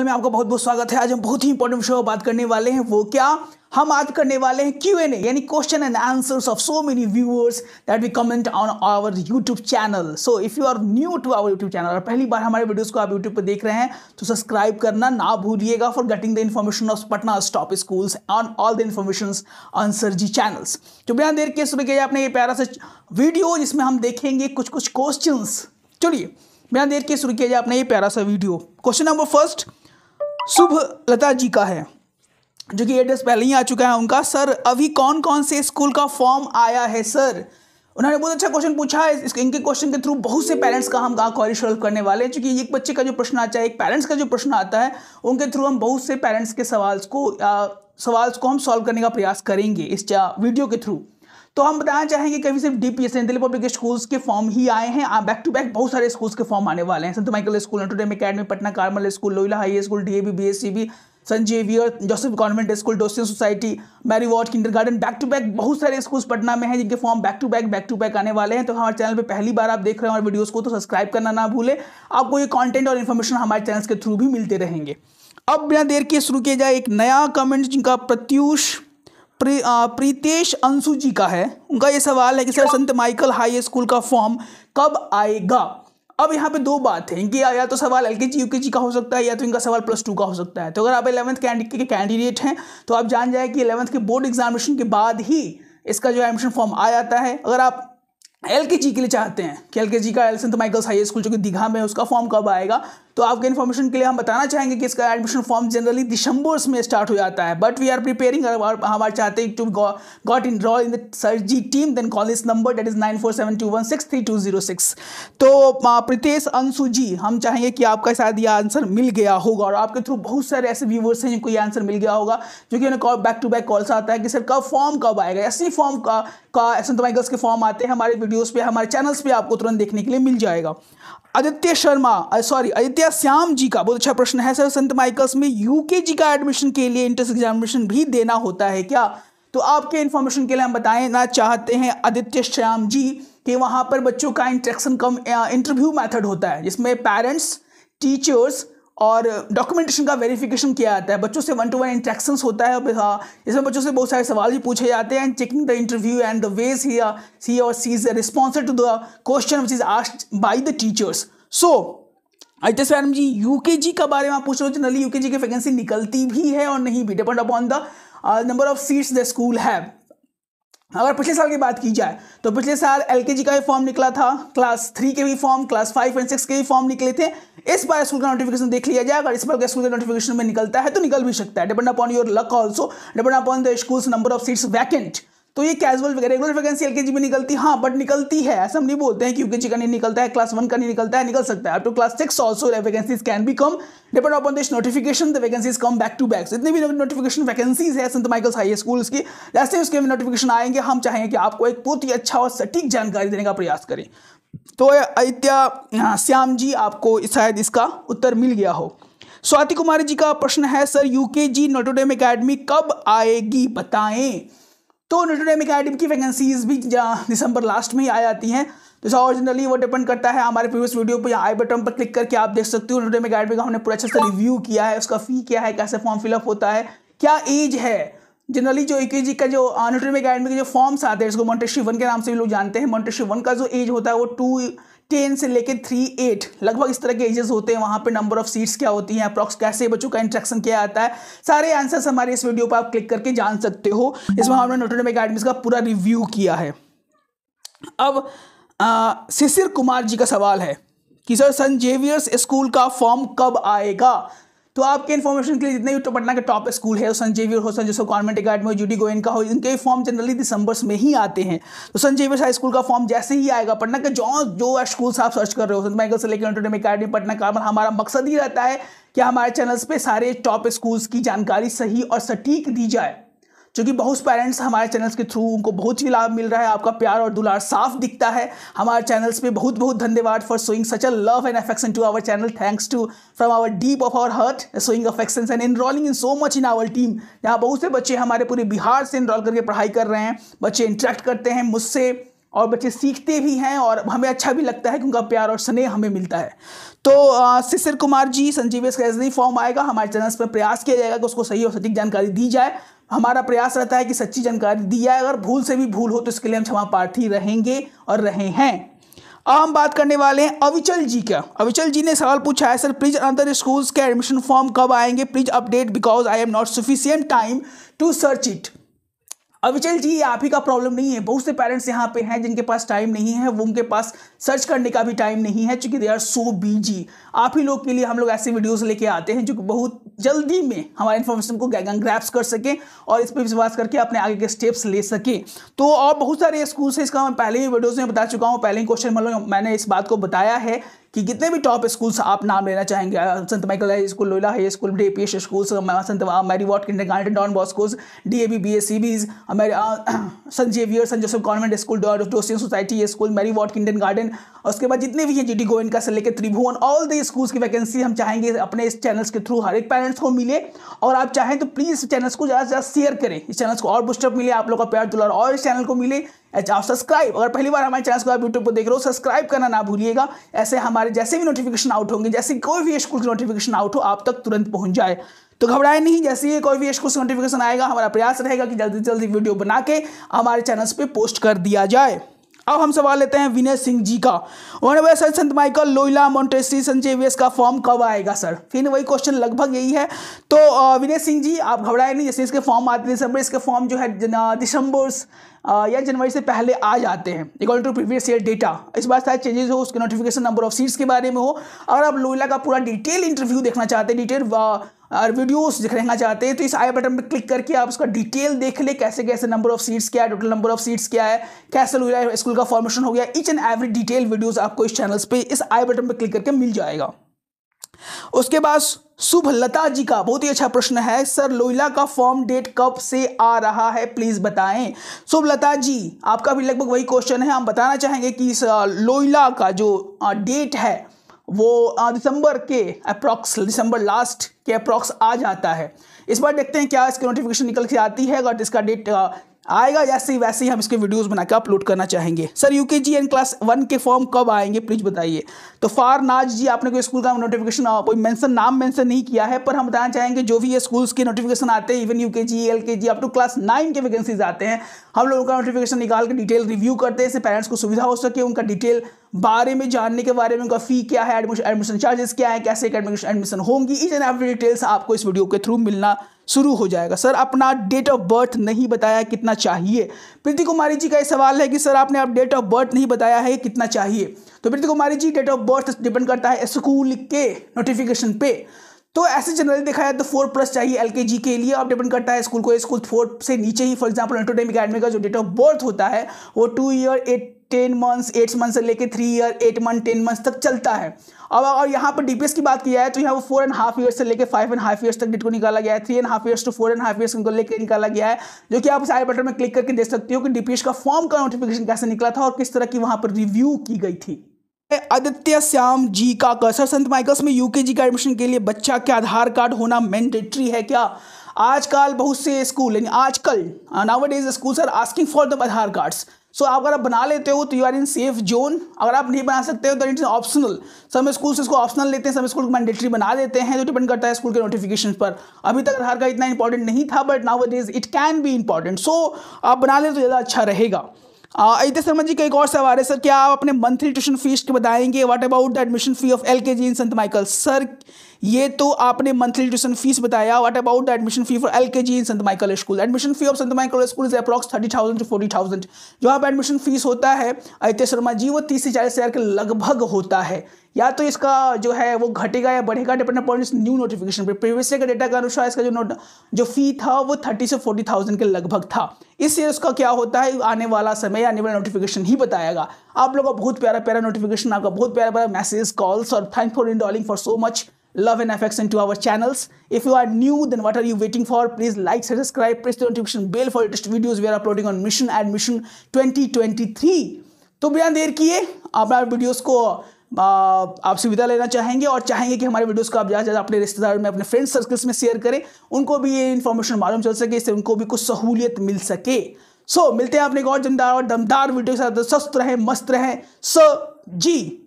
में आपका बहुत बहुत स्वागत है आज हम बहुत ही इंपॉर्टेंट विषय बात करने वाले हैं वो क्या हम बात करने वाले हैं क्यू एन ए यानी question and answers of so many viewers that we comment on our YouTube channel so if you are new to our YouTube channel और पहली बार हमारे वीडियोस को आप यूट्यूब पर देख रहे हैं तो सब्सक्राइब करना ना भूलिएगा for getting the information of Patna stop schools on all the information on sir ji channels तो बिना देर के सुन के आपने ये प्यारा सा वीडियो जिसमें हम देखेंगे कुछ कुछ क्वेश्चन चलिए बिना देर के शुरू किया जाए अपना ये प्यारा सा video question number first Shubh Lata ji का है जो कि एड्रेस पहले ही आ चुका है उनका सर अभी कौन कौन से स्कूल का फॉर्म आया है सर उन्होंने बहुत अच्छा क्वेश्चन पूछा है इनके क्वेश्चन के थ्रू बहुत से पेरेंट्स का हम क्वारी सॉल्व करने वाले हैं क्योंकि एक बच्चे का जो प्रश्न आता है एक पेरेंट्स का जो प्रश्न आता है उनके थ्रू हम बहुत से पेरेंट्स के सवाल्स को सवाल्स को हम सॉल्व करने का प्रयास करेंगे इस वीडियो के थ्रू तो हम बताना चाहेंगे कभी सिर्फ एस सेंट्रल पब्लिक स्कूल्स के फॉर्म ही आए हैं बैक टू बैक बहुत सारे स्कूल्स के फॉर्म आने वाले हैं संत माइकल स्कूल एंटोडेम academy Patna Carmel school Loyola high school D DAV BSCB B संजीवियर जोसेफ कॉन्वेंट स्कूल डोसियन society Mary Ward kindergarten back to back बहुत सारे स्कूल्स पटना में हैं जिनके form back to back back to back आने वाले हैं तो हमारे चैनल पे पहली बार आप देख रहे हैं हमारे वीडियोस को तो सब्सक्राइब करना ना भूले आपको ये कंटेंट और इन्फॉर्मेशन हमारे चैनल के थ्रू भी मिलते रहेंगे अब बिना देर के शुरू किया जाए एक नया कमेंट जिनका प्रत्यूष प्रीतेश अंशु जी का है उनका ये सवाल है कि सर संत माइकल हाई स्कूल का फॉर्म कब आएगा अब यहाँ पे दो बात है इनकी या तो सवाल L K ji you K जी का हो सकता है या तो इनका सवाल प्लस टू का हो सकता है तो अगर आप इलेवंथ के कैंडिडेट हैं तो आप जान जाए कि इलेवंथ के बोर्ड एग्जामिनेशन के बाद ही इसका जो एडमिशन फॉर्म आ जाता है अगर आप एल के जी के लिए चाहते हैं कि एल के जी का एल संत माइकल्स हाई स्कूल जो कि दीघा में उसका फॉर्म कब आएगा तो आपके इन्फॉर्मेशन के लिए हम बताना चाहेंगे कि इसका एडमिशन फॉर्म जनरली दिसंबर में स्टार्ट हो जाता है बट वी आर प्रिपेयरिंग हम चाहते हैं to got enrol in the surgy team then call इस number that is nine four seven two one six three two zero six तो प्रीतेश अंशु जी हम चाहेंगे कि आपका शायद यह आंसर मिल गया होगा और आपके थ्रू बहुत सारे ऐसे व्यूवर्स हैं जिनको ये आंसर मिल गया होगा जो कि उन्हें बैक टू बैक कॉल्स आता है कि सर कब फॉर्म कब आएगा ऐसे फॉर्म का का तो माइकल्स के फॉर्म आते हैं हमारे वीडियोस पे हमारे चैनल्स पे आपको तुरंत देखने के लिए मिल जाएगा आदित्य शर्मा सॉरी आदित्य नित्या श्याम जी का बहुत अच्छा प्रश्न है सर संत माइकल्स में यूके जी का एडमिशन के लिए इंट्रेंस एग्जामिनेशन भी देना होता है क्या तो आपके इन्फॉर्मेशन के लिए हम बताना चाहते हैं आदित्य श्याम जी कि वहाँ पर बच्चों का इंट्रेक्शन कम इंटरव्यू मैथड होता है जिसमें पेरेंट्स टीचर्स और डॉक्यूमेंटेशन का वेरिफिकेशन किया जाता है बच्चों से वन टू वन इंट्रैक्शन होता है इसमें बच्चों से बहुत सारे सवाल भी पूछे जाते हैं checking the interview and the ways he see और sees the response to the question which is asked by the teachers so Altesh madam ji UKG का बारे में आप पूछ रहे हो जनरली यूकेजी की वैकेंसी निकलती भी है और नहीं भी depend upon the number of seats the school have अगर पिछले साल की बात की जाए तो पिछले साल एल का भी फॉर्म निकला था क्लास थ्री के भी form class five and six के भी फॉर्म निकले थे इस बार स्कूल का नोटिफिकेशन देख लिया जाए अगर इस बार स्कूल का नोटिफिकेशन में निकलता है तो निकल भी सकता है depend upon your luck also depend upon the school number of seats vacant तो ये कैजुअल वगैरह रेगुलर वैकेंसी एल में निकलती हाँ बट निकलती है ऐसा हम नहीं बोलते हैं कि यूकेजी का नहीं निकलता है क्लास वन का नहीं निकलता है निकल सकता है up to class six also vacancies can be come depend upon this notification the vacancies come back to back इतनी भी नोटिफिकेशन वैकेंसीज है सेंट माइकल्स हाई स्कूल की जैसे उसके नोटिफिकेशन आएंगे हम चाहेंगे कि आपको एक बहुत ही अच्छा और सटीक जानकारी देने का प्रयास करें तो आदित्य हाँ, श्याम जी आपको शायद इसका उत्तर मिल गया हो स्वाति कुमारी जी का प्रश्न है सर यूकेजी नोटोडेम अकेडमी कब आएगी बताएं तो नोटोडेमिक आइटम की वैकेंसीज भी दिसंबर लास्ट में ही आ जाती हैं तो सर वो डिपेंड करता है हमारे प्रीवियस वीडियो पर आई बटन पर क्लिक करके आप देख सकते हो नोटोडेमिक आइटम का हमने पूरा अच्छे से रिव्यू किया है उसका फ़ी क्या है कैसे फॉर्म फिलअप होता है क्या एज है जनरली जो जी का जो नोटोडेमिक एडमिक के जो फॉर्म्स आते हैं इसको मोन्टेशी वन के नाम से भी लोग जानते हैं मोन्टेशी वन का जो एज होता है वो टू टेन से लेकर थ्री एट लगभग इस तरह के एजेस होते हैं वहाँ पे नंबर ऑफ सीट्स क्या होती हैं अप्रॉक्स कैसे बच्चों का इंट्रैक्शन क्या आता है सारे आंसर्स हमारे इस वीडियो पर आप क्लिक करके जान सकते हो इसमें हमने नोटोनमिक एडमिशन का पूरा रिव्यू किया है अब शिशिर कुमार जी का सवाल है कि सर सन जेवियर्स स्कूल का फॉर्म कब आएगा तो आपके इन्फॉर्मेशन के लिए जितने भी तो पटना के टॉप स्कूल है सेंट जेवियर हो सेंट जोसफ गवर्नमेंट अकेडमी हो जूडी गोयन का हो इनके फॉर्म जनरली दिसंबर में ही आते हैं तो सेंट हाई स्कूल का फॉर्म जैसे ही आएगा पटना के जो जो स्कूल आप सर्च कर रहे हो सेंट माइकल से लेकर अकेडमी पटना का हमारा मकसद ही रहता है कि हमारे चैनल्स पे सारे टॉप स्कूल्स की जानकारी सही और सटीक दी जाए क्योंकि बहुत पेरेंट्स हमारे चैनल्स के थ्रू उनको बहुत ही लाभ मिल रहा है आपका प्यार और दुलार साफ दिखता है हमारे चैनल्स पे बहुत बहुत धन्यवाद for showing such a love and affection to our channel thanks to from our deep of our heart showing affection and enrolling in so much in our team यहाँ बहुत से बच्चे हमारे पूरे बिहार से इनरोल करके पढ़ाई कर रहे हैं बच्चे इंट्रैक्ट करते हैं मुझसे और बच्चे सीखते भी हैं और हमें अच्छा भी लगता है कि उनका प्यार और स्नेह हमें मिलता है तो शिशिर कुमार जी संजीव का ऐसा फॉर्म आएगा हमारे चैनल्स पर प्रयास किया जाएगा कि उसको सही और सटीक जानकारी दी जाए हमारा प्रयास रहता है कि सच्ची जानकारी दी जाए अगर भूल से भी भूल हो तो इसके लिए हम क्षमा पार्थी रहेंगे और रहे हैं अब हम बात करने वाले हैं अविचल जी का अविचल जी ने सवाल पूछा है सर प्लीज अंदर स्कूल्स के एडमिशन फॉर्म कब आएंगे please update because I am not sufficient time to search it Avichal ji ये आप ही का प्रॉब्लम नहीं है बहुत से पेरेंट्स यहाँ पे हैं जिनके पास टाइम नहीं है वो उनके पास सर्च करने का भी टाइम नहीं है चूंकि दे आर सो बीजी आप ही लोग के लिए हम लोग ऐसे वीडियोस लेके आते हैं जो कि बहुत जल्दी में हमारे इन्फॉर्मेशन को ग्रैप्स कर सकें और इस पर विश्वास करके अपने आगे के स्टेप्स ले सकें तो और बहुत सारे स्कूल हैं इसका मैं पहले ही वीडियोज़ में बता चुका हूँ पहले ही क्वेश्चन मतलब मैंने इस बात को बताया है कि कितने भी टॉप स्कूल्स आप नाम लेना चाहेंगे संत Michael high school Loyola high school D P S school संत Mary Ward kindergarten Don Bosco's D A B B S C बीज saint Xavier saint Joseph convent school डोसियन society school Mary Ward kindergarten और उसके बाद जितने भी हैं G D Govind का से लेकर त्रिभुवन ऑल दी स्कूल्स की वैकेंसी हम चाहेंगे अपने इस चैनल्स के थ्रू हर एक पेरेंट्स को मिले और आप चाहें तो प्लीज़ इस चैनल्स को ज़्यादा से ज़्यादा शेयर करें इस चैनल्स को और बुस्टअप मिले आप लोग का प्यार दुलार और इस चैनल को मिले एच आप सब्सक्राइब अगर पहली बार हमारे चैनल को आप यूट्यूब पर देख रहे हो सब्सक्राइब करना ना भूलिएगा ऐसे हमारे जैसे भी नोटिफिकेशन आउट होंगे जैसे कोई भी स्कूल की नोटिफिकेशन आउट हो आप तक तुरंत पहुंच जाए तो घबराए नहीं जैसे ही कोई भी स्कूल नोटिफिकेशन आएगा हमारा प्रयास रहेगा कि जल्दी से जल्दी वीडियो बना के हमारे चैनल्स पर पोस्ट कर दिया जाए अब हम सवाल लेते हैं विनय सिंह जी का उन्होंने बोला सर संत माइकल लोहिला मोन्टेसी संजय जेवियर्स का फॉर्म कब आएगा सर फिर वही क्वेश्चन लगभग यही है तो विनय सिंह जी आप घबराए नहीं जैसे इसके फॉर्म आते हैं दिसंबर इसके फॉर्म जो है दिसंबर या जनवरी से पहले आ जाते हैं according to previous year data इस बार शायद चेंजेस हो उसके नोटिफिकेशन नंबर ऑफ सीट्स के बारे में हो अगर आप लोहिला का पूरा डिटेल इंटरव्यू देखना चाहते हैं डिटेल और वीडियोस देखना चाहते हैं तो इस आई बटन पर क्लिक करके आप उसका डिटेल देख ले कैसे कैसे नंबर ऑफ सीट्स क्या है टोटल नंबर ऑफ सीट्स क्या है कैसे हो गया स्कूल का फॉर्मेशन हो गया each and every detail videos आपको इस चैनल्स पे इस आई बटन पर क्लिक करके मिल जाएगा उसके बाद शुभलता जी का बहुत ही अच्छा प्रश्न है सर लोहिला का फॉर्म डेट कब से आ रहा है प्लीज़ बताएं शुभलता जी आपका भी लगभग वही क्वेश्चन है हम बताना चाहेंगे कि इस लोहिला का जो डेट है वो दिसंबर के अप्रॉक्स दिसंबर लास्ट के अप्रॉक्स आ जाता है इस बार देखते हैं क्या इसकी नोटिफिकेशन निकल के आती है अगर इसका डेट आएगा जैसे ही वैसे ही हम इसके वीडियोस बनाकर अपलोड करना चाहेंगे sir U K G and class one के फॉर्म कब आएंगे प्लीज़ बताइए तो फार नाज जी आपने कोई स्कूल का नोटिफिकेशन कोई मेंशन नाम मेंशन नहीं किया है पर हम बताना चाहेंगे जो भी ये स्कूल्स के नोटिफिकेशन आते हैं even you K G L K G up to class nine के वैकेंसीज आते हैं हम लोगों का नोटिफिकेशन निकाल के डिटेल रिव्यू करते हैं इससे पेरेंट्स को सुविधा हो सके उनका डिटेल बारे में जानने के बारे में उनका फ़ी क्या है एडमिशन चार्जेस क्या है कैसे एडमिशन एडमिशन होंगी इस एंड एवरी डिटेल्स आपको इस वीडियो के थ्रू मिलना शुरू हो जाएगा सर अपना डेट ऑफ बर्थ नहीं बताया कितना चाहिए प्रीति कुमारी जी का ये सवाल है कि सर आपने आप डेट ऑफ बर्थ नहीं बताया है कितना चाहिए तो Preeti Kumari ji date of birth depend करता है स्कूल के नोटिफिकेशन पे तो ऐसे जनरली देखा जाए तो फोर प्लस चाहिए एल के जी के लिए अब डिपेंड करता है स्कूल को स्कूल फोर से नीचे ही फॉर एग्जाम्पल एंटोडेमिक अकेडमी का जो डेट ऑफ बर्थ होता है वो two year eight ten months eight months से लेके three year eight month ten months तक चलता है अब और यहाँ पर डीपीएस की बात की जाए तो यहाँ वो फोर एंड हाफ ईयर से लेके फाइव एंड हाफ ईयर्स तक डेट को निकाला गया है three and half years to four and half years को लेकर निकाला गया है जो कि आप सारे बटन में क्लिक करके देख सकते हो कि डीपीएस का फॉर्म का नोटिफिकेशन कैसे निकला था और किस तरह की वहाँ पर रिव्यू की गई थी आदित्य श्याम जी का कसर संत माइकल्स में यूके जी का एडमिशन के लिए बच्चा के आधार कार्ड होना मैंडेटरी है क्या आजकल बहुत से स्कूल यानी आजकल नावट is school are asking for the Aadhaar cards so so, अगर आप बना लेते हो तो you are in safe zone अगर आप नहीं बना सकते हो तो इट इज ऑप्शनल सब स्कूल इसको ऑप्शनल लेते हैं सब स्कूल को मैंडेटरी बना देते हैं जो डिपेंड करता है स्कूल के नोटिफिकेशन पर अभी तक हर का इतना इंपॉर्टेंट नहीं था but now it is it can be important so आप बना ले तो ज़्यादा अच्छा रहेगा इतने शर्मा जी का एक और सवाल है सर क्या आप अपने मंथली ट्यूशन फीस के बताएंगे what about the admission fee of L K G in संत माइकल सर ये तो आपने मंथली ट्यूशन फीस बताया what about the admission fee for L K G in संत Michael school admission fee of संत Michael school is approx thirty thousand to forty thousand जो आप admission fees होता है आदित्य शर्मा जी वो तीस से चालीस हज़ार के लगभग होता है या तो इसका जो है वो घटेगा या बढ़ेगा डिपेंड अपॉन इस न्यू नोटिफिकेशन पे प्रीवियस के डेटा के अनुसार इसका जो नोट जो फी था वो थर्टी से फोर्टी थाउजेंड के लगभग था इससे उसका क्या होता है आने वाला समय आने वाला नोटिफिकेशन ही बताएगा आप लोगों का बहुत प्यारा प्यारा नोटिफिकेशन आपका बहुत प्यारा प्यारा मैसेज कॉल्स और thank for enrolling for so much love and affection to our channels. If you are new, then what are you waiting for? Please like, subscribe, press the notification bell for latest videos we are uploading on Mission and Mission 2023. तो बिना देर किए आप videos को आप सुविधा लेना चाहेंगे और चाहेंगे कि हमारे वीडियोस को आप ज़्यादा ज़्यादा अपने रिश्तेदार में अपने फ्रेंड सर्कल्स में शेयर करें उनको भी ये इन्फॉर्मेशन मालूम चल सके इससे उनको भी कुछ सहूलियत मिल सके सो so, मिलते हैं आपने एक और जमदार और दमदार वीडियो के साथ स्वस्थ रहें मस्त रहें सो so, जी